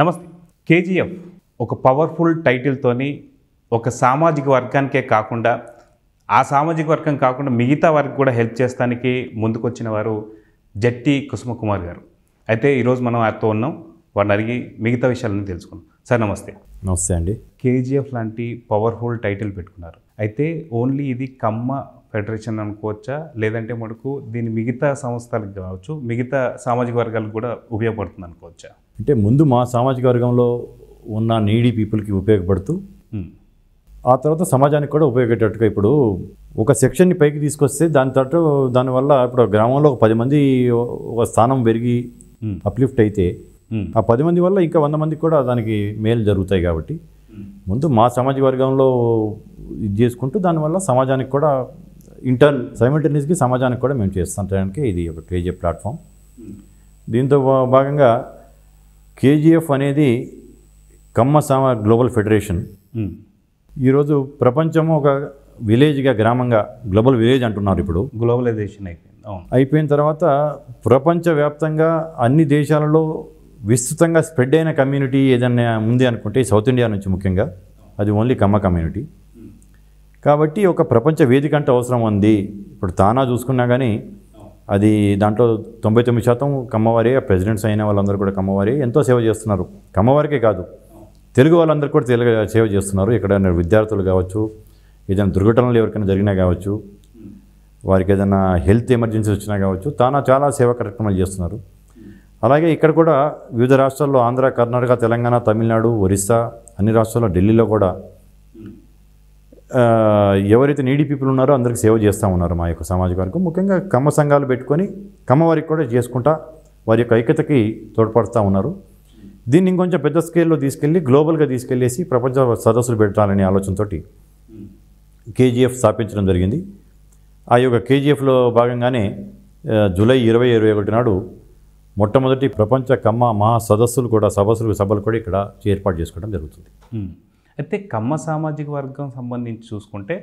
నమస్తే కేజీఎఫ్ ఒక పవర్ఫుల్ టైటిల్తోని ఒక సామాజిక వర్గానికే కాకుండా ఆ సామాజిక వర్గం కాకుండా మిగతా వారికి కూడా హెల్ప్ చేస్తానికి ముందుకొచ్చిన వారు జట్టి కుసుమకుమార్ గారు అయితే ఈరోజు మనం ఆయనతో ఉన్నాం వారిని అడిగి మిగతా విషయాలను తెలుసుకున్నాం సార్ నమస్తే నమస్తే అండి కేజీఎఫ్ లాంటి పవర్ఫుల్ టైటిల్ పెట్టుకున్నారు అయితే ఓన్లీ ఇది కమ్మ ఫెడరేషన్ అనుకోవచ్చా లేదంటే మనకు దీని మిగతా సంస్థలకు కావచ్చు మిగతా సామాజిక వర్గాలకు కూడా ఉపయోగపడుతుంది అనుకోవచ్చా అంటే ముందు మా సామాజిక వర్గంలో ఉన్న నీడీ పీపుల్కి ఉపయోగపడుతూ ఆ తర్వాత సమాజానికి కూడా ఉపయోగపడేటట్టుగా ఇప్పుడు ఒక సెక్షన్ని పైకి తీసుకొస్తే దాని తర్వాత దానివల్ల ఇప్పుడు గ్రామంలో ఒక పది మంది ఒక స్థానం పెరిగి అప్లిఫ్ట్ అయితే ఆ పది మంది వల్ల ఇంకా వంద మందికి కూడా దానికి మేలు జరుగుతాయి కాబట్టి ముందు మా సమాజ వర్గంలో ఇది చేసుకుంటూ దానివల్ల సమాజానికి కూడా ఇంటర్న్ సైమిల్టేనియస్గా సమాజానికి కూడా మేము టైంకి ఇది ఒక కేజీ ప్లాట్ఫామ్ దీంతో భాగంగా కేజీఎఫ్ అనేది కమ్మ సామ గ్లోబల్ ఫెడరేషన్ ఈరోజు ప్రపంచము ఒక విలేజ్గా గ్రామంగా గ్లోబల్ విలేజ్ అంటున్నారు ఇప్పుడు గ్లోబలైజేషన్ అయిపోయింది అవును అయిపోయిన తర్వాత ప్రపంచవ్యాప్తంగా అన్ని దేశాలలో విస్తృతంగా స్ప్రెడ్ అయిన కమ్యూనిటీ ఏదన్నా ఉంది అనుకుంటే సౌత్ ఇండియా నుంచి ముఖ్యంగా అది ఓన్లీ కమ్మ కమ్యూనిటీ కాబట్టి ఒక ప్రపంచ వేదిక అంటే అవసరం ఉంది ఇప్పుడు తానా చూసుకున్నా కానీ అది దాంట్లో తొంభై తొమ్మిది శాతం కమ్మవారి ప్రెసిడెంట్స్ అయిన వాళ్ళందరూ కూడా కమ్మవారి ఎంతో సేవ చేస్తున్నారు కమ్మవారికే కాదు తెలుగు వాళ్ళందరూ కూడా తెలుగు సేవ చేస్తున్నారు ఇక్కడ విద్యార్థులు కావచ్చు ఏదైనా దుర్ఘటనలు ఎవరికైనా జరిగినా కావచ్చు వారికి ఏదైనా హెల్త్ ఎమర్జెన్సీ వచ్చినా కావచ్చు తానా చాలా సేవా కార్యక్రమాలు చేస్తున్నారు అలాగే ఇక్కడ కూడా వివిధ రాష్ట్రాల్లో ఆంధ్ర కర్ణాటక తెలంగాణ తమిళనాడు ఒరిస్సా అన్ని రాష్ట్రాల్లో ఢిల్లీలో కూడా ఎవరైతే నీడీ పీపుల్ ఉన్నారో అందరికి సేవ చేస్తూ ఉన్నారు మా యొక్క సమాజ వర్గం ముఖ్యంగా కమ్మ సంఘాలు పెట్టుకొని కమ్మ వారికి కూడా చేసుకుంటా వారి యొక్క ఐక్యతకి తోడ్పడుతూ ఉన్నారు దీన్ని ఇంకొంచెం పెద్ద స్కేల్లో తీసుకెళ్ళి గ్లోబల్గా తీసుకెళ్ళేసి ప్రపంచ సదస్సులు పెట్టాలనే ఆలోచనతో కేజీఎఫ్ స్థాపించడం జరిగింది ఆ యొక్క కేజీఎఫ్లో భాగంగానే జూలై ఇరవై ఇరవై ఒకటి నాడు మొట్టమొదటి ప్రపంచ కమ్మ మహా సదస్సులు కూడా సభస్సులు సభలు కూడా ఇక్కడ ఏర్పాటు చేసుకోవడం జరుగుతుంది అయితే కమ్మ సామాజిక వర్గం సంబంధించి చూసుకుంటే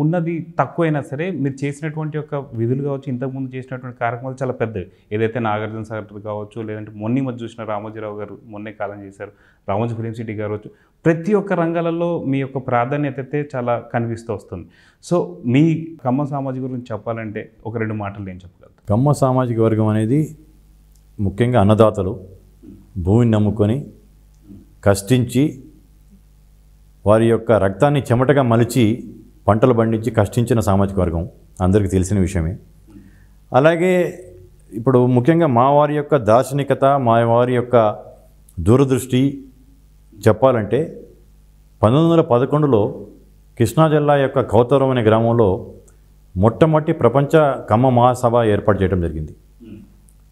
ఉన్నది తక్కువైనా సరే మీరు చేసినటువంటి యొక్క విధులు కావచ్చు ఇంతకుముందు చేసినటువంటి కార్యక్రమాలు చాలా పెద్దవి ఏదైతే నాగార్జున సాగర్ కావచ్చు లేదంటే మొన్న మధ్య చూసిన రామోజీరావు గారు మొన్నే కాలం చేశారు రామోజీ సిటీ గారు వచ్చు ప్రతి ఒక్క రంగాలలో మీ యొక్క ప్రాధాన్యత అయితే చాలా కనిపిస్తూ వస్తుంది సో మీ కమ్మ సామాజిక గురించి చెప్పాలంటే ఒక రెండు మాటలు నేను చెప్పగలను కమ్మ సామాజిక వర్గం అనేది ముఖ్యంగా అన్నదాతలు భూమిని నమ్ముకొని కష్టించి వారి యొక్క రక్తాన్ని చెమటగా మలిచి పంటలు పండించి కష్టించిన సామాజిక వర్గం అందరికీ తెలిసిన విషయమే అలాగే ఇప్పుడు ముఖ్యంగా మా వారి యొక్క దార్శనికత మా వారి యొక్క దూరదృష్టి చెప్పాలంటే పంతొమ్మిది వందల పదకొండులో కృష్ణా జిల్లా యొక్క కౌతరం అనే గ్రామంలో మొట్టమొదటి ప్రపంచ కమ్మ మహాసభ ఏర్పాటు చేయడం జరిగింది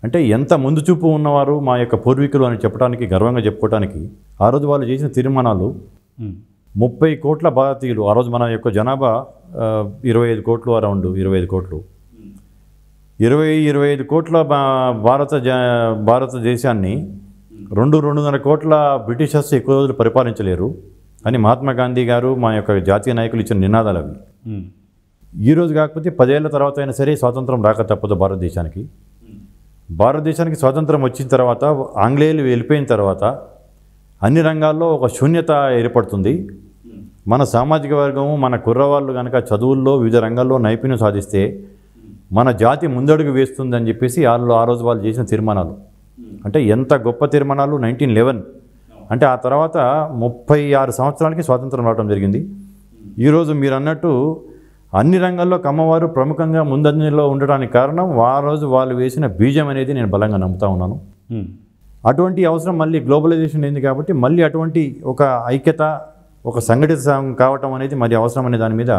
అంటే ఎంత ముందు చూపు ఉన్నవారు మా యొక్క పూర్వీకులు అని చెప్పడానికి గర్వంగా చెప్పుకోవటానికి ఆ రోజు వాళ్ళు చేసిన తీర్మానాలు ముప్పై కోట్ల భారతీయులు ఆ రోజు మన యొక్క జనాభా ఇరవై ఐదు కోట్లు అరౌండ్ ఇరవై ఐదు కోట్లు ఇరవై ఇరవై ఐదు కోట్ల భారత జ భారతదేశాన్ని రెండు రెండున్నర కోట్ల బ్రిటిషర్స్ ఎక్కువ రోజులు పరిపాలించలేరు అని మహాత్మా గాంధీ గారు మా యొక్క జాతీయ నాయకులు ఇచ్చిన నినాదాలు అవి ఈరోజు కాకపోతే పదేళ్ల తర్వాత అయినా సరే స్వాతంత్రం రాక తప్పదు భారతదేశానికి భారతదేశానికి స్వాతంత్రం వచ్చిన తర్వాత ఆంగ్లేయులు వెళ్ళిపోయిన తర్వాత అన్ని రంగాల్లో ఒక శూన్యత ఏర్పడుతుంది మన సామాజిక వర్గము మన కుర్రవాళ్ళు కనుక చదువుల్లో వివిధ రంగాల్లో నైపుణ్యం సాధిస్తే మన జాతి ముందడుగు వేస్తుందని చెప్పేసి వాళ్ళు ఆ రోజు వాళ్ళు చేసిన తీర్మానాలు అంటే ఎంత గొప్ప తీర్మానాలు నైన్టీన్ లెవెన్ అంటే ఆ తర్వాత ముప్పై ఆరు సంవత్సరాలకి స్వాతంత్రం రావడం జరిగింది ఈరోజు మీరు అన్నట్టు అన్ని రంగాల్లో కమ్మవారు ప్రముఖంగా ముందంజలో ఉండడానికి కారణం ఆ రోజు వాళ్ళు వేసిన బీజం అనేది నేను బలంగా నమ్ముతా ఉన్నాను అటువంటి అవసరం మళ్ళీ గ్లోబలైజేషన్ అయింది కాబట్టి మళ్ళీ అటువంటి ఒక ఐక్యత ఒక సంఘటిత సంఘం కావటం అనేది మరి అవసరం అనే దాని మీద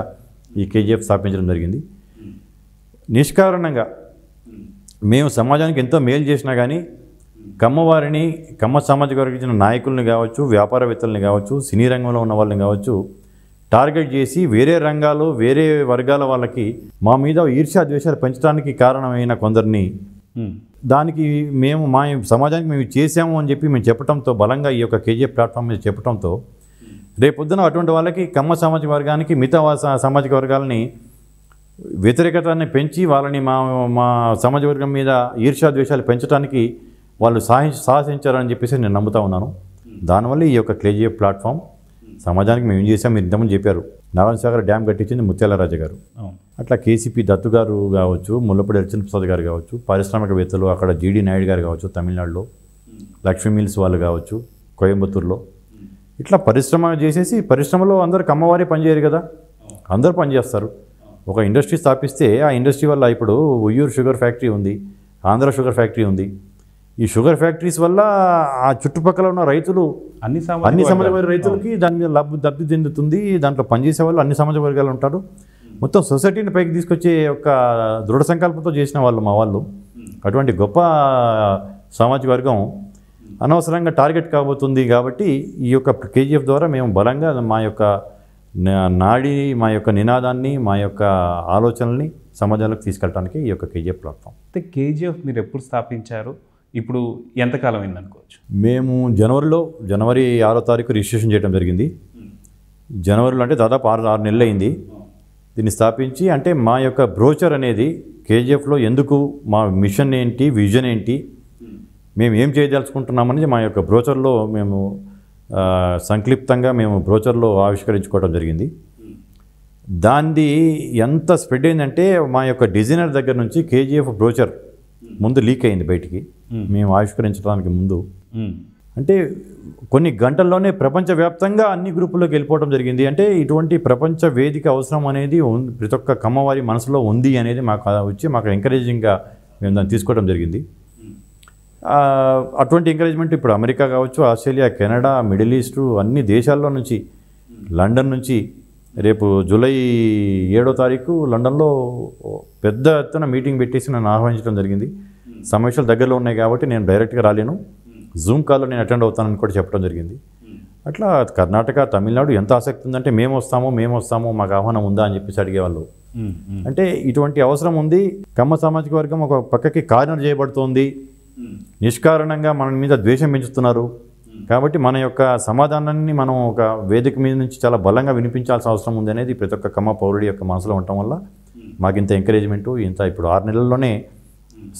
ఈ కేజీఎఫ్ స్థాపించడం జరిగింది నిష్కారణంగా మేము సమాజానికి ఎంతో మేలు చేసినా కానీ కమ్మవారిని కమ్మ సమాజ వర్గించిన నాయకుల్ని కావచ్చు వ్యాపారవేత్తల్ని కావచ్చు సినీ రంగంలో ఉన్న వాళ్ళని కావచ్చు టార్గెట్ చేసి వేరే రంగాలు వేరే వర్గాల వాళ్ళకి మా మీద ఈర్ష్యా ద్వేషాలు పెంచడానికి కారణమైన కొందరిని దానికి మేము మా సమాజానికి మేము చేసాము అని చెప్పి మేము చెప్పడంతో బలంగా ఈ యొక్క కేజీఎఫ్ ప్లాట్ఫామ్ మీద చెప్పడంతో రేపొద్దున అటువంటి వాళ్ళకి కమ్మ సామాజిక వర్గానికి మిగతా సామాజిక వర్గాలని వ్యతిరేకతని పెంచి వాళ్ళని మా మా సమాజ వర్గం మీద ఈర్ష్యాద్వేషాలు ద్వేషాలు పెంచడానికి వాళ్ళు సాహి సాహసించారని చెప్పేసి నేను నమ్ముతా ఉన్నాను దానివల్ల ఈ యొక్క కేజీఎఫ్ ప్లాట్ఫామ్ సమాజానికి మేము ఏం చేసాం మీరు ఇంతమంది చెప్పారు నారాయణ సాగర్ డ్యామ్ కట్టించింది ముత్యాలరాజు గారు అట్లా కేసీపీ దత్తు గారు కావచ్చు ముల్లపడి హరిచంద్ర ప్రసాద్ గారు కావచ్చు పారిశ్రామికవేత్తలు అక్కడ జీడి నాయుడు గారు కావచ్చు తమిళనాడులో లక్ష్మీ మిల్స్ వాళ్ళు కావచ్చు కోయంబత్తూరులో ఇట్లా పరిశ్రమ చేసేసి పరిశ్రమలో అందరు కమ్మవారి పనిచేయరు కదా అందరు పనిచేస్తారు ఒక ఇండస్ట్రీ స్థాపిస్తే ఆ ఇండస్ట్రీ వల్ల ఇప్పుడు ఉయ్యూరు షుగర్ ఫ్యాక్టరీ ఉంది ఆంధ్ర షుగర్ ఫ్యాక్టరీ ఉంది ఈ షుగర్ ఫ్యాక్టరీస్ వల్ల ఆ చుట్టుపక్కల ఉన్న రైతులు అన్ని అన్ని సమాజ వర్గాల రైతులకి దాని మీద లబ్ధి చెందుతుంది దాంట్లో పనిచేసే వాళ్ళు అన్ని సమాజ వర్గాలు ఉంటారు మొత్తం సొసైటీని పైకి తీసుకొచ్చే ఒక దృఢ సంకల్పంతో చేసిన వాళ్ళు మా వాళ్ళు అటువంటి గొప్ప సామాజిక వర్గం అనవసరంగా టార్గెట్ కాబోతుంది కాబట్టి ఈ యొక్క కేజీఎఫ్ ద్వారా మేము బలంగా మా యొక్క నాడి మా యొక్క నినాదాన్ని మా యొక్క ఆలోచనల్ని సమాజంలోకి తీసుకెళ్ళడానికి ఈ యొక్క కేజీఎఫ్ ప్లాట్ఫామ్ అయితే కేజీఎఫ్ మీరు ఎప్పుడు స్థాపించారు ఇప్పుడు ఎంతకాలం అయింది అనుకోవచ్చు మేము జనవరిలో జనవరి ఆరో తారీఖు రిజిస్ట్రేషన్ చేయడం జరిగింది జనవరిలో అంటే దాదాపు ఆరు ఆరు నెలలు అయింది దీన్ని స్థాపించి అంటే మా యొక్క బ్రోచర్ అనేది కేజీఎఫ్లో ఎందుకు మా మిషన్ ఏంటి విజన్ ఏంటి మేము ఏం చేయదలుచుకుంటున్నామని మా యొక్క బ్రోచర్లో మేము సంక్లిప్తంగా మేము బ్రోచర్లో ఆవిష్కరించుకోవడం జరిగింది దాన్ని ఎంత స్ప్రెడ్ అయిందంటే మా యొక్క డిజైనర్ దగ్గర నుంచి కేజీఎఫ్ బ్రోచర్ ముందు లీక్ అయింది బయటికి మేము ఆవిష్కరించడానికి ముందు అంటే కొన్ని గంటల్లోనే ప్రపంచవ్యాప్తంగా అన్ని గ్రూపుల్లోకి వెళ్ళిపోవడం జరిగింది అంటే ఇటువంటి ప్రపంచ వేదిక అవసరం అనేది ప్రతి ఒక్క కమ్మవారి మనసులో ఉంది అనేది మాకు వచ్చి మాకు ఎంకరేజింగ్గా మేము దాన్ని తీసుకోవడం జరిగింది అటువంటి ఎంకరేజ్మెంట్ ఇప్పుడు అమెరికా కావచ్చు ఆస్ట్రేలియా కెనడా మిడిల్ ఈస్టు అన్ని దేశాల్లో నుంచి లండన్ నుంచి రేపు జూలై ఏడో తారీఖు లండన్లో పెద్ద ఎత్తున మీటింగ్ పెట్టేసి నన్ను ఆహ్వానించడం జరిగింది సమస్యలు దగ్గరలో ఉన్నాయి కాబట్టి నేను డైరెక్ట్గా రాలేను జూమ్ కాల్లో నేను అటెండ్ అవుతానని కూడా చెప్పడం జరిగింది అట్లా కర్ణాటక తమిళనాడు ఎంత ఆసక్తి ఉందంటే మేము వస్తాము మేము వస్తాము మాకు ఆహ్వానం ఉందా అని చెప్పేసి అడిగేవాళ్ళు అంటే ఇటువంటి అవసరం ఉంది కమ్మ సామాజిక వర్గం ఒక పక్కకి కార్యం చేయబడుతోంది నిష్కారణంగా మన మీద ద్వేషం పెంచుతున్నారు కాబట్టి మన యొక్క సమాధానాన్ని మనం ఒక వేదిక మీద నుంచి చాలా బలంగా వినిపించాల్సిన అవసరం ఉంది అనేది ప్రతి ఒక్క కమ్మ పౌరుడి యొక్క మనసులో ఉండటం వల్ల మాకు ఇంత ఎంకరేజ్మెంటు ఇంత ఇప్పుడు ఆరు నెలల్లోనే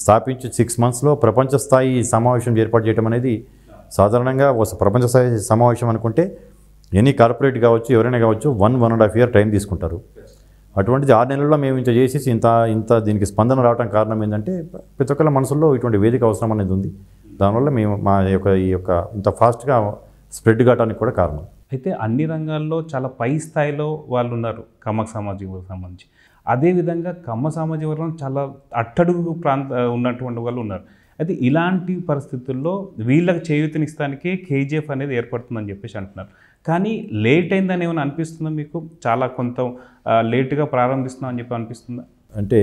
స్థాపించి సిక్స్ మంత్స్లో ప్రపంచ స్థాయి సమావేశం ఏర్పాటు చేయడం అనేది సాధారణంగా ప్రపంచ స్థాయి సమావేశం అనుకుంటే ఎనీ కార్పొరేట్ కావచ్చు ఎవరైనా కావచ్చు one one and half year time తీసుకుంటారు అటువంటిది ఆరు నెలల్లో మేము ఇంత చేసి ఇంత ఇంత దీనికి స్పందన రావడం కారణం ఏంటంటే ప్రతి ఒక్కళ్ళ మనసుల్లో ఇటువంటి వేదిక అవసరం అనేది ఉంది దానివల్ల మేము మా యొక్క ఈ యొక్క ఇంత ఫాస్ట్గా స్ప్రెడ్ కావడానికి కూడా కారణం అయితే అన్ని రంగాల్లో చాలా పై స్థాయిలో వాళ్ళు ఉన్నారు కమక్ సమాజం సంబంధించి అదేవిధంగా కమ్మ సామాజిక వర్గంలో చాలా అట్టడుగు ప్రాంత ఉన్నటువంటి వాళ్ళు ఉన్నారు అయితే ఇలాంటి పరిస్థితుల్లో వీళ్ళకి చేయూతనిస్తానికే కేజీఎఫ్ అనేది ఏర్పడుతుందని చెప్పేసి అంటున్నారు కానీ లేట్ అయిందని ఏమైనా అనిపిస్తుందా మీకు చాలా కొంత లేటుగా ప్రారంభిస్తున్నాం అని చెప్పి అనిపిస్తుందా అంటే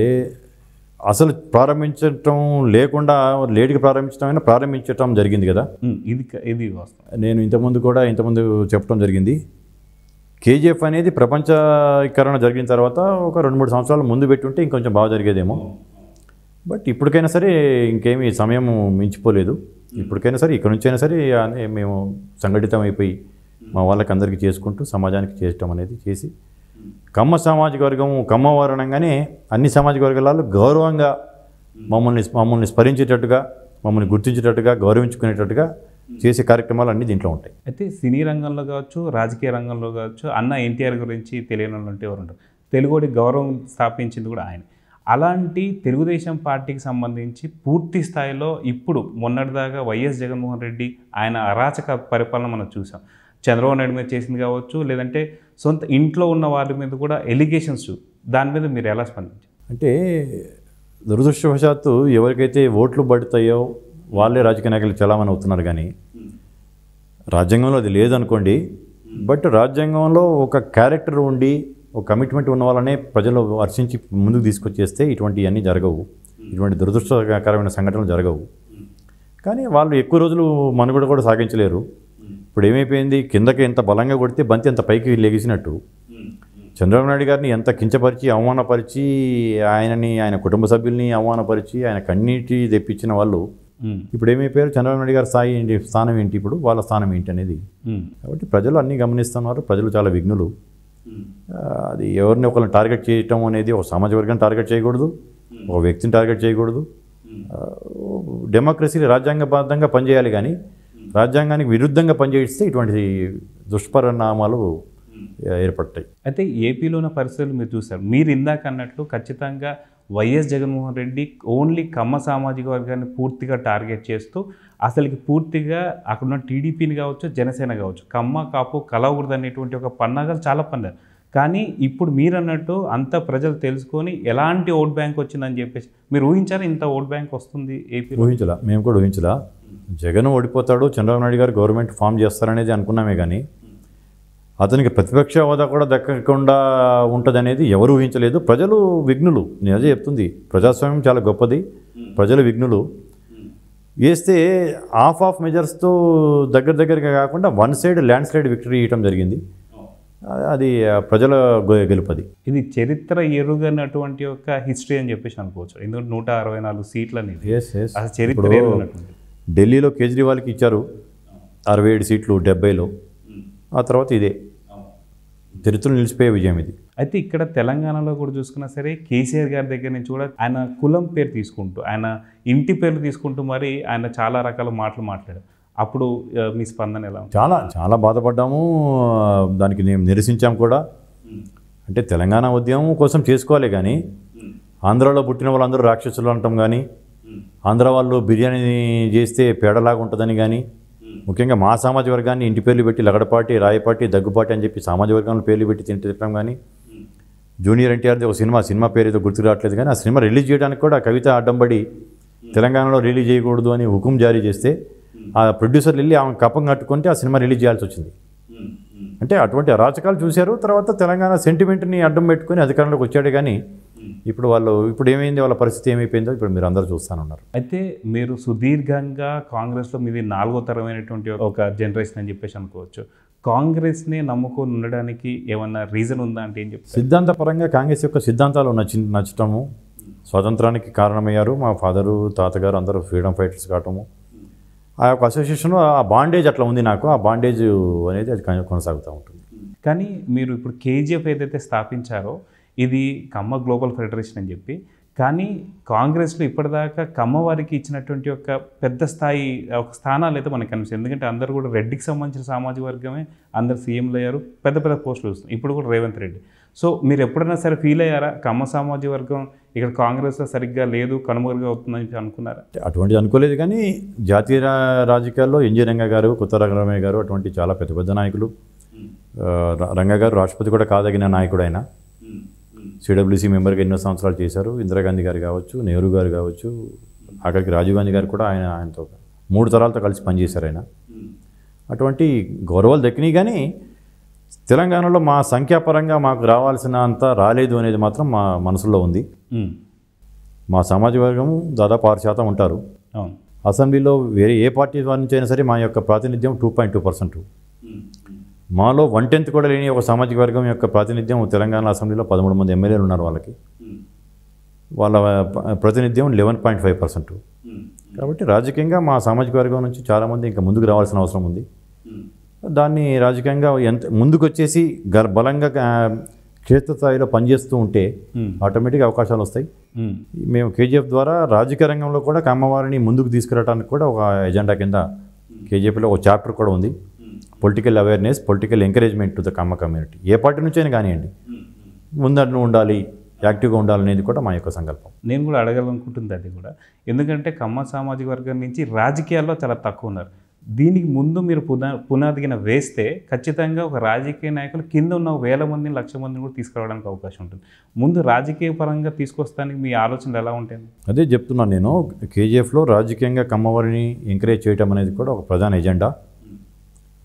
అసలు ప్రారంభించటం లేకుండా లేటుగా ప్రారంభించడం అయినా ప్రారంభించటం జరిగింది కదా ఇది ఇది నేను ఇంతకుముందు కూడా ఇంతకుముందు చెప్పడం జరిగింది కేజీఎఫ్ అనేది ప్రపంచీకరణ జరిగిన తర్వాత ఒక రెండు మూడు సంవత్సరాలు ముందు పెట్టుంటే ఇంకొంచెం బాగా జరిగేదేమో బట్ ఇప్పటికైనా సరే ఇంకేమీ సమయం మించిపోలేదు ఇప్పటికైనా సరే ఇక్కడ నుంచైనా సరే మేము సంఘటితమైపోయి మా వాళ్ళకి అందరికీ చేసుకుంటూ సమాజానికి చేయటం అనేది చేసి కమ్మ సామాజిక వర్గం కమ్మ వరణంగానే అన్ని సామాజిక వర్గాలలో గౌరవంగా మమ్మల్ని మమ్మల్ని స్మరించేటట్టుగా మమ్మల్ని గుర్తించేటట్టుగా గౌరవించుకునేటట్టుగా చేసే కార్యక్రమాలు అన్నీ దీంట్లో ఉంటాయి అయితే సినీ రంగంలో కావచ్చు రాజకీయ రంగంలో కావచ్చు అన్న ఎన్టీఆర్ గురించి తెలియని వాళ్ళు ఉంటే ఎవరు ఉంటారు తెలుగుడి గౌరవం స్థాపించింది కూడా ఆయన అలాంటి తెలుగుదేశం పార్టీకి సంబంధించి పూర్తి స్థాయిలో ఇప్పుడు మొన్నటిదాకా వైఎస్ జగన్మోహన్ రెడ్డి ఆయన అరాచక పరిపాలన మనం చూసాం చంద్రబాబు నాయుడు మీద చేసింది కావచ్చు లేదంటే సొంత ఇంట్లో ఉన్న వారి మీద కూడా ఎలిగేషన్స్ దాని మీద మీరు ఎలా స్పందించారు అంటే దురదృష్టవశాత్తు ఎవరికైతే ఓట్లు పడతాయో వాళ్ళే రాజకీయ నాయకులు చలామణి అవుతున్నారు కానీ రాజ్యాంగంలో అది లేదనుకోండి బట్ రాజ్యాంగంలో ఒక క్యారెక్టర్ ఉండి ఒక కమిట్మెంట్ ఉన్న వాళ్ళనే ప్రజలు హర్షించి ముందుకు తీసుకొచ్చేస్తే ఇటువంటివన్నీ జరగవు ఇటువంటి దురదృష్టకరమైన సంఘటనలు జరగవు కానీ వాళ్ళు ఎక్కువ రోజులు మనుగడ కూడా సాగించలేరు ఇప్పుడు ఏమైపోయింది కిందకి ఎంత బలంగా కొడితే బంతి ఎంత పైకి లెగిసినట్టు చంద్రబాబు నాయుడు గారిని ఎంత కించపరిచి అవమానపరిచి ఆయనని ఆయన కుటుంబ సభ్యుల్ని అవమానపరిచి ఆయన కన్నీటి తెప్పించిన వాళ్ళు Hmm. ఇప్పుడు ఏమైపోయారు చంద్రబాబు నాయుడు గారి స్థాయి ఏంటి స్థానం ఏంటి ఇప్పుడు వాళ్ళ స్థానం ఏంటి అనేది hmm. కాబట్టి ప్రజలు అన్నీ గమనిస్తున్నారు ప్రజలు చాలా విఘ్నులు hmm. అది ఎవరిని ఒకరిని టార్గెట్ చేయటం అనేది ఒక సమాజ వర్గాన్ని టార్గెట్ చేయకూడదు ఒక వ్యక్తిని టార్గెట్ చేయకూడదు డెమోక్రసీని రాజ్యాంగబద్ధంగా పనిచేయాలి కానీ రాజ్యాంగానికి విరుద్ధంగా పనిచేస్తే ఇటువంటి దుష్పరిణామాలు ఏర్పడతాయి అయితే ఏపీలో ఉన్న పరిస్థితులు మీరు చూసారు మీరు ఇందాక అన్నట్లు ఖచ్చితంగా వైఎస్ జగన్మోహన్ రెడ్డి ఓన్లీ కమ్మ సామాజిక వర్గాన్ని పూర్తిగా టార్గెట్ చేస్తూ అసలుకి పూర్తిగా అక్కడున్న టీడీపీని కావచ్చు జనసేన కావచ్చు కమ్మ కాపు కలవకూడదు అనేటువంటి ఒక పన్నాగాలు చాలా పన్నారు కానీ ఇప్పుడు మీరు అన్నట్టు అంత ప్రజలు తెలుసుకొని ఎలాంటి ఓట్ బ్యాంక్ వచ్చిందని చెప్పేసి మీరు ఊహించారా ఇంత ఓట్ బ్యాంక్ వస్తుంది ఏపీ ఊహించలా మేము కూడా ఊహించలా జగన్ ఓడిపోతాడు చంద్రబాబు నాయుడు గారు గవర్నమెంట్ ఫామ్ చేస్తారనేది అనుకున్నామే కానీ అతనికి ప్రతిపక్ష హోదా కూడా దక్కకుండా ఉంటుందనేది ఎవరు ఊహించలేదు ప్రజలు విఘ్నులు నేను అదే చెప్తుంది ప్రజాస్వామ్యం చాలా గొప్పది ప్రజలు విఘ్నులు వేస్తే హాఫ్ ఆఫ్ మెజర్స్తో దగ్గర దగ్గరగా కాకుండా one side landslide victory ఇవ్వడం జరిగింది అది ప్రజల గెలుపది ఇది చరిత్ర ఎరుగనటువంటి యొక్క హిస్టరీ అని చెప్పేసి అనుకోవచ్చు ఎందుకంటే నూట అరవై నాలుగు సీట్లు అనేది చరిత్ర ఢిల్లీలో కేజ్రీవాల్కి ఇచ్చారు అరవై ఏడు సీట్లు డెబ్బైలో ఆ తర్వాత ఇదే చరిత్రలు నిలిచిపోయే విజయం ఇది అయితే ఇక్కడ తెలంగాణలో కూడా చూసుకున్నా సరే కేసీఆర్ గారి దగ్గర నుంచి కూడా ఆయన కులం పేరు తీసుకుంటూ ఆయన ఇంటి పేర్లు తీసుకుంటూ మరి ఆయన చాలా రకాల మాటలు మాట్లాడారు అప్పుడు మీ స్పందన ఎలా చాలా చాలా బాధపడ్డాము దానికి మేము నిరసించాం కూడా అంటే తెలంగాణ ఉద్యమం కోసం చేసుకోవాలి కానీ ఆంధ్రాలో పుట్టిన వాళ్ళందరూ రాక్షసులు అంటాం కానీ ఆంధ్ర వాళ్ళు బిర్యానీ చేస్తే పేడలాగా ఉంటుందని కానీ ముఖ్యంగా మా సామాజిక వర్గాన్ని ఇంటి పేర్లు పెట్టి లగడపాటి రాయపాటి దగ్గుపాటి అని చెప్పి సామాజిక వర్గంలో పేర్లు పెట్టి తిప్పడం కానీ జూనియర్ ఎన్టీఆర్ది ఒక సినిమా సినిమా పేరు ఏదో గుర్తుకు రావట్లేదు కానీ ఆ సినిమా రిలీజ్ చేయడానికి కూడా కవిత అడ్డంబడి తెలంగాణలో రిలీజ్ చేయకూడదు అని హుకుం జారీ చేస్తే ఆ ప్రొడ్యూసర్లు వెళ్ళి ఆమె కప్పం కట్టుకుంటే ఆ సినిమా రిలీజ్ చేయాల్సి వచ్చింది అంటే అటువంటి అరాచకాలు చూశారు తర్వాత తెలంగాణ సెంటిమెంట్ని అడ్డం పెట్టుకుని అధికారంలోకి వచ్చాడు కానీ ఇప్పుడు వాళ్ళు ఇప్పుడు ఏమైంది వాళ్ళ పరిస్థితి ఏమైపోయిందో ఇప్పుడు మీరు అందరూ చూస్తానున్నారు అయితే మీరు సుదీర్ఘంగా కాంగ్రెస్లో మీది నాలుగో తరమైనటువంటి ఒక జనరేషన్ అని చెప్పేసి అనుకోవచ్చు కాంగ్రెస్ని నమ్ముకొని ఉండడానికి ఏమన్నా రీజన్ ఉందా అంటే ఏం చెప్తారు సిద్ధాంతపరంగా కాంగ్రెస్ యొక్క సిద్ధాంతాలు నచ్చి నచ్చటము స్వాతంత్రానికి కారణమయ్యారు మా ఫాదరు తాతగారు అందరూ ఫ్రీడమ్ ఫైటర్స్ కావటము ఆ యొక్క అసోసియేషన్ ఆ బాండేజ్ అట్లా ఉంది నాకు ఆ బాండేజ్ అనేది అది కొనసాగుతూ ఉంటుంది కానీ మీరు ఇప్పుడు కేజీఎఫ్ ఏదైతే స్థాపించారో ఇది కమ్మ గ్లోబల్ ఫెడరేషన్ అని చెప్పి కానీ కాంగ్రెస్లో ఇప్పటిదాకా కమ్మ వారికి ఇచ్చినటువంటి ఒక పెద్ద స్థాయి ఒక స్థానాలు అయితే మనకు కనిపిస్తుంది ఎందుకంటే అందరూ కూడా రెడ్డికి సంబంధించిన సామాజిక వర్గమే అందరు సీఎంలు అయ్యారు పెద్ద పెద్ద పోస్టులు వస్తున్నాయి ఇప్పుడు కూడా రేవంత్ రెడ్డి సో మీరు ఎప్పుడైనా సరే ఫీల్ అయ్యారా కమ్మ సామాజిక వర్గం ఇక్కడ కాంగ్రెస్లో సరిగ్గా లేదు కనుమరుగా అవుతుందని అనుకున్నారా అటువంటిది అనుకోలేదు కానీ జాతీయ రాజకీయాల్లో ఎన్జీ రంగా గారు కొత్త రంగరామయ్య గారు అటువంటి చాలా పెద్ద పెద్ద నాయకులు రంగా గారు రాష్ట్రపతి కూడా కాదగిన నాయకుడు అయినా సిడబ్ల్యూసీ మెంబర్గా ఎన్నో సంవత్సరాలు చేశారు ఇందిరాగాంధీ గారు కావచ్చు నెహ్రూ గారు కావచ్చు అక్కడికి రాజీవ్ గాంధీ గారు కూడా ఆయన ఆయనతో మూడు తరాలతో కలిసి పనిచేశారు ఆయన అటువంటి గౌరవాలు దక్కినాయి కానీ తెలంగాణలో మా సంఖ్యాపరంగా మాకు రావాల్సిన అంత రాలేదు అనేది మాత్రం మా మనసులో ఉంది మా సమాజ వర్గం దాదాపు ఆరు శాతం ఉంటారు అసెంబ్లీలో వేరే ఏ పార్టీ వారి నుంచి అయినా సరే మా యొక్క ప్రాతినిధ్యం టూ పాయింట్ టూ పర్సెంట్ మాలో వన్ టెన్త్ కూడా లేని ఒక సామాజిక వర్గం యొక్క ప్రాతినిధ్యం తెలంగాణ అసెంబ్లీలో పదమూడు మంది ఎమ్మెల్యేలు ఉన్నారు వాళ్ళకి వాళ్ళ ప్రాతినిధ్యం లెవెన్ పాయింట్ ఫైవ్ పర్సెంట్ కాబట్టి రాజకీయంగా మా సామాజిక వర్గం నుంచి చాలామంది ఇంకా ముందుకు రావాల్సిన అవసరం ఉంది దాన్ని రాజకీయంగా ఎంత ముందుకు వచ్చేసి బలంగా క్షేత్రస్థాయిలో పనిచేస్తూ ఉంటే ఆటోమేటిక్గా అవకాశాలు వస్తాయి మేము కేజీఎఫ్ ద్వారా రాజకీయ రంగంలో కూడా కమ్మవారిని ముందుకు తీసుకురావడానికి కూడా ఒక ఎజెండా కింద కేజీఎఫ్లో ఒక చాప్టర్ కూడా ఉంది political awareness political encouragement to the Kamma community ఏ పార్టీ అయినా కానివ్వండి ముందడును ఉండాలి యాక్టివ్గా ఉండాలనేది కూడా మా యొక్క సంకల్పం నేను కూడా అడగాలనుకుంటుంది అది కూడా ఎందుకంటే కమ్మ సామాజిక వర్గం నుంచి రాజకీయాల్లో చాలా తక్కువ ఉన్నారు దీనికి ముందు మీరు పునా పునాదిగిన వేస్తే ఖచ్చితంగా ఒక రాజకీయ నాయకులు కింద ఉన్న వేల మందిని లక్ష మందిని కూడా తీసుకురావడానికి అవకాశం ఉంటుంది ముందు రాజకీయ పరంగా తీసుకొస్తానికి మీ ఆలోచనలు ఎలా ఉంటాయి అదే చెప్తున్నాను నేను కేజీఎఫ్లో రాజకీయంగా కమ్మవారిని ఎంకరేజ్ చేయడం అనేది కూడా ఒక ప్రధాన ఎజెండా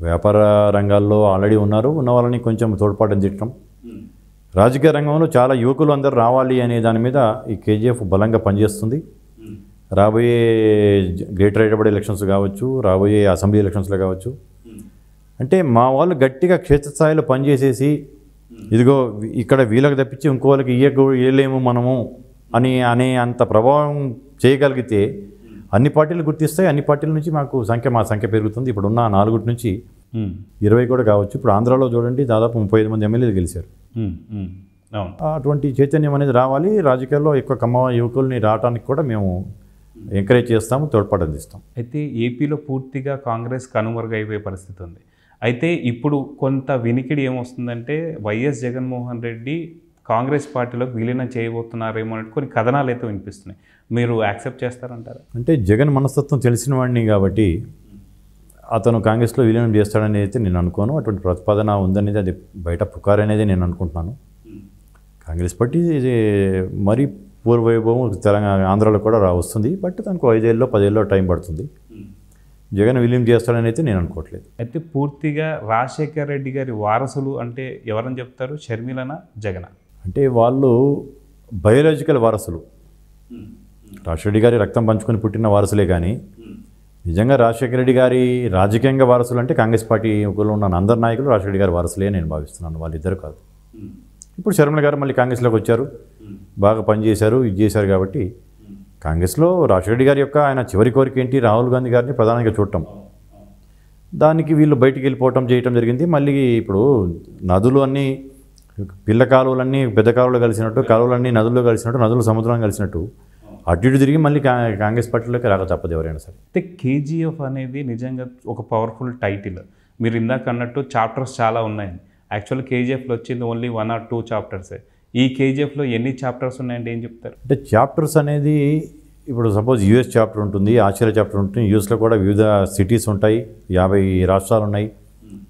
వ్యాపార రంగాల్లో ఆల్రెడీ ఉన్నారు ఉన్న వాళ్ళని కొంచెం తోడ్పాటు అందించడం రాజకీయ రంగంలో చాలా యువకులు అందరూ రావాలి అనే దాని మీద ఈ కేజీఎఫ్ బలంగా పనిచేస్తుంది రాబోయే గ్రేటర్ హైదరాబాద్ ఎలక్షన్స్ కావచ్చు రాబోయే అసెంబ్లీ ఎలక్షన్స్లో కావచ్చు అంటే మా వాళ్ళు గట్టిగా క్షేత్రస్థాయిలో పనిచేసేసి ఇదిగో ఇక్కడ వీళ్ళకి తప్పించి ఇంకో వాళ్ళకి ఇయ్యకు ఇయ్యలేము మనము అని అనే అంత ప్రభావం చేయగలిగితే అన్ని పార్టీలు గుర్తిస్తాయి అన్ని పార్టీల నుంచి మాకు సంఖ్య మా సంఖ్య పెరుగుతుంది ఇప్పుడు ఉన్న నాలుగుటి నుంచి ఇరవై కూడా కావచ్చు ఇప్పుడు ఆంధ్రాలో చూడండి దాదాపు ముప్పై ఐదు మంది ఎమ్మెల్యేలు గెలిచారు అటువంటి చైతన్యం అనేది రావాలి రాజకీయాల్లో ఎక్కువ కమ్మ యువకుల్ని రావడానికి కూడా మేము ఎంకరేజ్ చేస్తాము తోడ్పాటు అందిస్తాం అయితే ఏపీలో పూర్తిగా కాంగ్రెస్ కనుమరుగు అయిపోయే పరిస్థితి ఉంది అయితే ఇప్పుడు కొంత వినికిడి ఏమొస్తుందంటే వైఎస్ జగన్మోహన్ రెడ్డి కాంగ్రెస్ పార్టీలోకి విలీనం చేయబోతున్నారేమో అన్నట్టు కొన్ని కథనాలు అయితే వినిపిస్తున్నాయి మీరు యాక్సెప్ట్ చేస్తారంటారు అంటే జగన్ మనస్తత్వం తెలిసిన వాడిని కాబట్టి అతను కాంగ్రెస్లో విలీనం చేస్తాడని అయితే నేను అనుకోను అటువంటి ప్రతిపాదన ఉందనేది అది బయట పుకార్ అనేది నేను అనుకుంటున్నాను కాంగ్రెస్ పార్టీ ఇది మరీ పూర్వవైభవం తెలంగాణ ఆంధ్రాలో కూడా రా వస్తుంది బట్ దానికి ఐదేళ్ళలో పదేళ్ళలో టైం పడుతుంది జగన్ విలీనం చేస్తాడని అయితే నేను అనుకోవట్లేదు అయితే పూర్తిగా రాజశేఖర్ రెడ్డి గారి వారసులు అంటే ఎవరని చెప్తారు షర్మిలన జగన్ అంటే వాళ్ళు బయోలాజికల్ వారసులు రాజశేఖర గారి రక్తం పంచుకొని పుట్టిన వారసులే కానీ నిజంగా రాజశేఖర రెడ్డి గారి రాజకీయంగా వారసులు అంటే కాంగ్రెస్ పార్టీ ఒకళ్ళు ఉన్న అందరు నాయకులు రాజశేఖర గారి వారసులే నేను భావిస్తున్నాను వాళ్ళిద్దరు కాదు ఇప్పుడు శర్మల గారు మళ్ళీ కాంగ్రెస్లోకి వచ్చారు బాగా పనిచేశారు ఇది చేశారు కాబట్టి కాంగ్రెస్లో రాజశేఖర గారి యొక్క ఆయన చివరి కోరిక ఏంటి రాహుల్ గాంధీ గారిని ప్రధానంగా చూడటం దానికి వీళ్ళు బయటికి వెళ్ళిపోవటం చేయటం జరిగింది మళ్ళీ ఇప్పుడు నదులు అన్నీ పిల్ల కాలువలన్నీ పెద్ద కాలువలు కలిసినట్టు కాలువలన్నీ నదుల్లో కలిసినట్టు నదులు సముద్రం కలిసినట్టు అటు ఇటు తిరిగి మళ్ళీ కాంగ్రెస్ పార్టీలోకి రాక తప్పదు ఎవరైనా సరే అయితే కేజీఎఫ్ అనేది నిజంగా ఒక పవర్ఫుల్ టైటిల్ మీరు ఇందాక అన్నట్టు చాప్టర్స్ చాలా ఉన్నాయి యాక్చువల్ కేజీఎఫ్లో వచ్చింది ఓన్లీ వన్ ఆర్ టూ చాప్టర్సే ఈ కేజీఎఫ్లో ఎన్ని చాప్టర్స్ ఉన్నాయండి ఏం చెప్తారు అంటే చాప్టర్స్ అనేది ఇప్పుడు సపోజ్ యుఎస్ చాప్టర్ ఉంటుంది ఆస్ట్రేలియా చాప్టర్ ఉంటుంది యూఎస్లో కూడా వివిధ సిటీస్ ఉంటాయి యాభై రాష్ట్రాలు ఉన్నాయి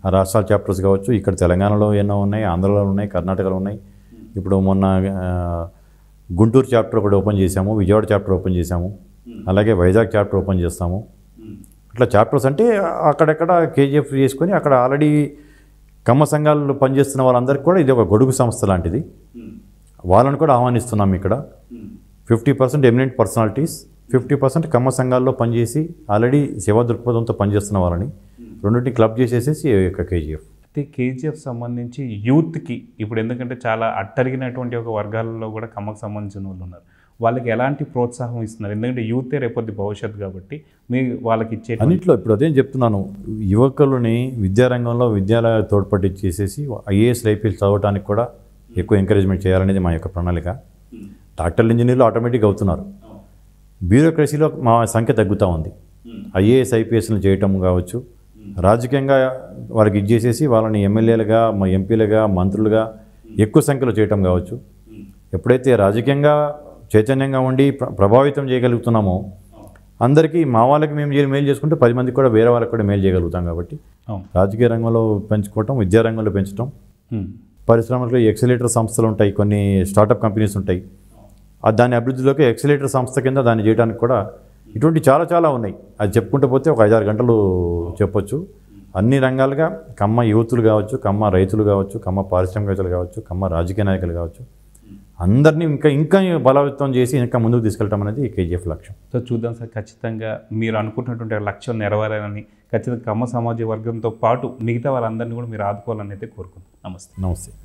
ఆ రాష్ట్రాల చాప్టర్స్ కావచ్చు ఇక్కడ తెలంగాణలో ఎన్నో ఉన్నాయి ఆంధ్రలో ఉన్నాయి కర్ణాటకలో ఉన్నాయి ఇప్పుడు మొన్న గుంటూరు చాప్టర్ ఒకటి ఓపెన్ చేసాము విజయవాడ చాప్టర్ ఓపెన్ చేసాము అలాగే వైజాగ్ చాప్టర్ ఓపెన్ చేస్తాము ఇట్లా చాప్టర్స్ అంటే అక్కడెక్కడ కేజీఎఫ్ చేసుకొని అక్కడ ఆల్రెడీ కమ్మ సంఘాలు పనిచేస్తున్న వాళ్ళందరికీ కూడా ఇది ఒక గొడుగు సంస్థ లాంటిది వాళ్ళని కూడా ఆహ్వానిస్తున్నాం ఇక్కడ fifty percent eminent personalities fifty percent Kamma సంఘాల్లో పనిచేసి ఆల్రెడీ సేవా దృక్పథంతో పనిచేస్తున్న వాళ్ళని రెండింటిని క్లబ్ చేసేసి కేజీఎఫ్ అయితే కేజీఎఫ్ సంబంధించి యూత్కి ఇప్పుడు ఎందుకంటే చాలా అట్టరిగినటువంటి ఒక వర్గాలలో కూడా కమ్మకు సంబంధించిన వాళ్ళు ఉన్నారు వాళ్ళకి ఎలాంటి ప్రోత్సాహం ఇస్తున్నారు ఎందుకంటే యూతే రేపొద్ది భవిష్యత్తు కాబట్టి మీ వాళ్ళకి ఇచ్చే అన్నింటిలో ఇప్పుడు అదేం చెప్తున్నాను యువకులని విద్యారంగంలో విద్యాలయ తోడ్పాటు చేసేసి ఐఏఎస్ ఐపీఎస్ చదవడానికి కూడా ఎక్కువ ఎంకరేజ్మెంట్ చేయాలనేది మా యొక్క ప్రణాళిక డాక్టర్లు ఇంజనీర్లు ఆటోమేటిక్గా అవుతున్నారు బ్యూరోక్రసీలో మా సంఖ్య తగ్గుతూ ఉంది ఐఏఎస్ ఐపీఎస్లు చేయటం కావచ్చు రాజకీయంగా వారికి ఇచ్చేసేసి వాళ్ళని ఎమ్మెల్యేలుగా మా ఎంపీలుగా మంత్రులుగా ఎక్కువ సంఖ్యలో చేయటం కావచ్చు ఎప్పుడైతే రాజకీయంగా చైతన్యంగా ఉండి ప్రభావితం చేయగలుగుతున్నామో అందరికీ మా వాళ్ళకి మేము మేలు చేసుకుంటే పది మందికి కూడా వేరే వాళ్ళకి కూడా మేలు చేయగలుగుతాం కాబట్టి రాజకీయ రంగంలో పెంచుకోవటం విద్యా రంగంలో పెంచడం పరిశ్రమలకు ఎక్సిలేటర్ సంస్థలు ఉంటాయి కొన్ని స్టార్టప్ కంపెనీస్ ఉంటాయి దాని అభివృద్ధిలోకి ఎక్సిలేటర్ సంస్థ కింద దాన్ని చేయడానికి కూడా ఇటువంటి చాలా చాలా ఉన్నాయి అది చెప్పుకుంటూ పోతే ఒక ఐదారు గంటలు చెప్పొచ్చు అన్ని రంగాలుగా కమ్మ యువతులు కావచ్చు కమ్మ రైతులు కావచ్చు కమ్మ పారిశ్రామికవేత్తలు కావచ్చు కమ్మ రాజకీయ నాయకులు కావచ్చు అందరినీ ఇంకా ఇంకా బలవంతం చేసి ఇంకా ముందుకు తీసుకెళ్ళటం అనేది కేజీఎఫ్ లక్ష్యం సో చూద్దాం సార్ ఖచ్చితంగా మీరు అనుకుంటున్నటువంటి లక్ష్యం నెరవేరాలని ఖచ్చితంగా కమ్మ సమాజ వర్గంతో పాటు మిగతా వాళ్ళందరినీ కూడా మీరు ఆదుకోవాలని అయితే కోరుకుంటున్నాం నమస్తే నమస్తే